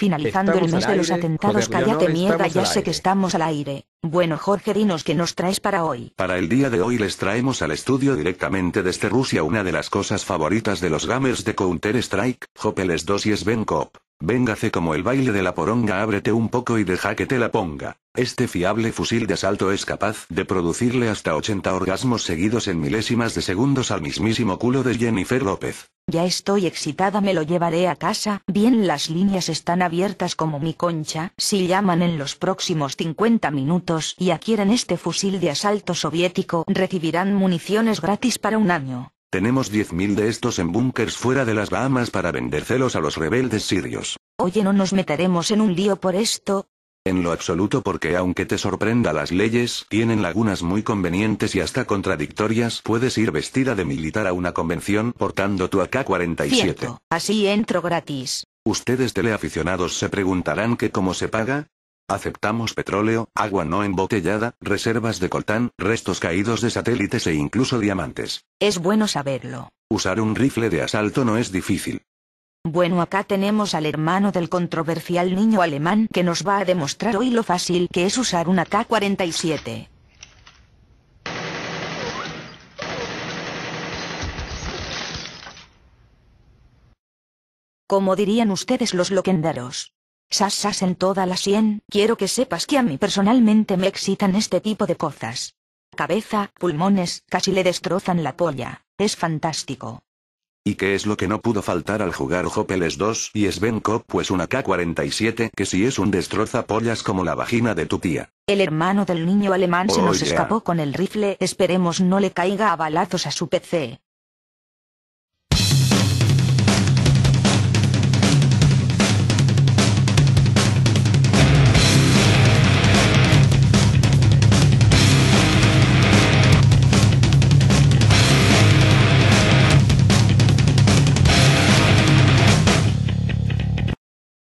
Finalizando el mes de los atentados, pues, cállate mierda, ya sé que estamos al aire. Bueno, Jorge, dinos que nos traes para hoy. Para el día de hoy les traemos al estudio directamente desde Rusia una de las cosas favoritas de los gamers de Counter-Strike, Hopeless 2 y Svenkop. Véngase como el baile de la poronga, ábrete un poco y deja que te la ponga. Este fiable fusil de asalto es capaz de producirle hasta 80 orgasmos seguidos en milésimas de segundos al mismísimo culo de Jennifer López. Ya estoy excitada, me lo llevaré a casa. Bien, las líneas están abiertas como mi concha. Si llaman en los próximos 50 minutos y adquieren este fusil de asalto soviético, recibirán municiones gratis para un año. Tenemos 10.000 de estos en búnkers fuera de las Bahamas para vendérselos a los rebeldes sirios. Oye, no nos meteremos en un lío por esto, en lo absoluto porque aunque te sorprenda las leyes, tienen lagunas muy convenientes y hasta contradictorias, puedes ir vestida de militar a una convención portando tu AK-47. así entro gratis. Ustedes teleaficionados se preguntarán que cómo se paga, Aceptamos petróleo, agua no embotellada, reservas de coltán, restos caídos de satélites e incluso diamantes. Es bueno saberlo. Usar un rifle de asalto no es difícil. Bueno acá tenemos al hermano del controversial niño alemán que nos va a demostrar hoy lo fácil que es usar una K-47. Como dirían ustedes los loquendaros. Sas en toda la sien, quiero que sepas que a mí personalmente me excitan este tipo de cosas. Cabeza, pulmones, casi le destrozan la polla. Es fantástico. ¿Y qué es lo que no pudo faltar al jugar Hopeles 2 y cop Pues una K-47 que si es un pollas como la vagina de tu tía. El hermano del niño alemán se nos oh, escapó con el rifle, esperemos no le caiga a balazos a su PC.